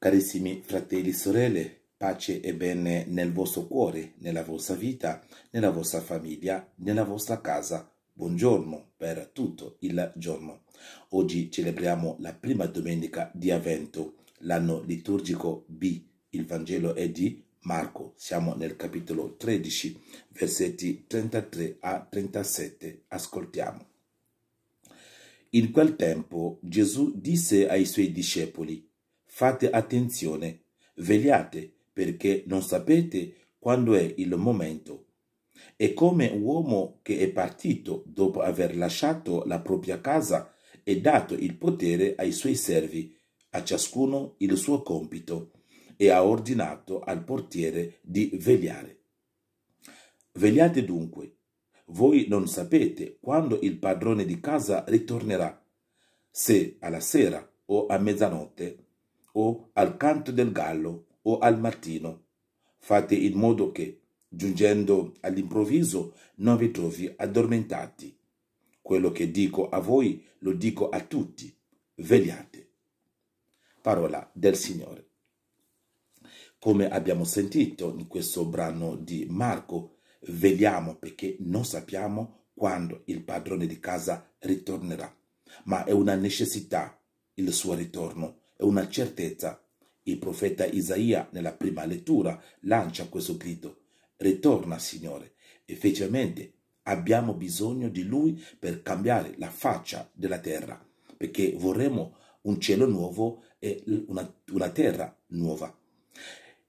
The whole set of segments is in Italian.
Carissimi fratelli e sorelle, pace e bene nel vostro cuore, nella vostra vita, nella vostra famiglia, nella vostra casa. Buongiorno per tutto il giorno. Oggi celebriamo la prima domenica di Avento, l'anno liturgico B. Il Vangelo è di Marco. Siamo nel capitolo 13, versetti 33 a 37. Ascoltiamo. In quel tempo Gesù disse ai suoi discepoli Fate attenzione, vegliate, perché non sapete quando è il momento. È come un uomo che è partito dopo aver lasciato la propria casa e dato il potere ai suoi servi, a ciascuno il suo compito, e ha ordinato al portiere di vegliare. Vegliate dunque, voi non sapete quando il padrone di casa ritornerà, se alla sera o a mezzanotte o al canto del gallo o al mattino. Fate in modo che, giungendo all'improvviso, non vi trovi addormentati. Quello che dico a voi lo dico a tutti. Vegliate. Parola del Signore. Come abbiamo sentito in questo brano di Marco, vegliamo perché non sappiamo quando il padrone di casa ritornerà, ma è una necessità il suo ritorno è una certezza. Il profeta Isaia, nella prima lettura, lancia questo grido. Ritorna, Signore, effettivamente abbiamo bisogno di Lui per cambiare la faccia della terra, perché vorremmo un cielo nuovo e una, una terra nuova.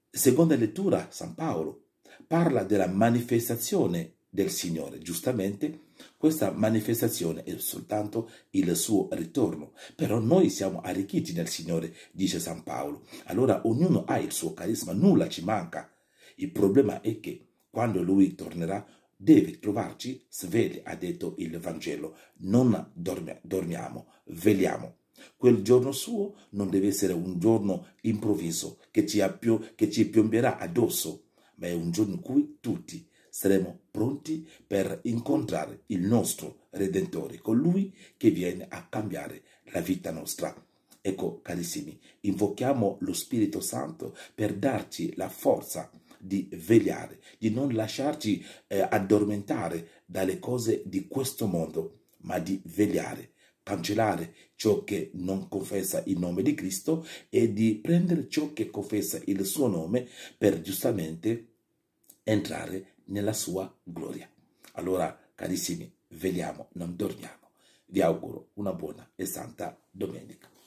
Seconda lettura, San Paolo parla della manifestazione del Signore. Giustamente questa manifestazione è soltanto il suo ritorno, però noi siamo arricchiti nel Signore, dice San Paolo. Allora ognuno ha il suo carisma, nulla ci manca. Il problema è che quando lui tornerà deve trovarci svegli, ha detto il Vangelo. Non dormia, dormiamo, veliamo. Quel giorno suo non deve essere un giorno improvviso che ci, appio, che ci piomberà addosso, ma è un giorno in cui tutti saremo pronti per incontrare il nostro Redentore, colui che viene a cambiare la vita nostra. Ecco, carissimi, invochiamo lo Spirito Santo per darci la forza di vegliare, di non lasciarci eh, addormentare dalle cose di questo mondo, ma di vegliare, cancellare ciò che non confessa il nome di Cristo e di prendere ciò che confessa il suo nome per giustamente entrare nella sua gloria. Allora, carissimi, veliamo, non dormiamo. Vi auguro una buona e santa domenica.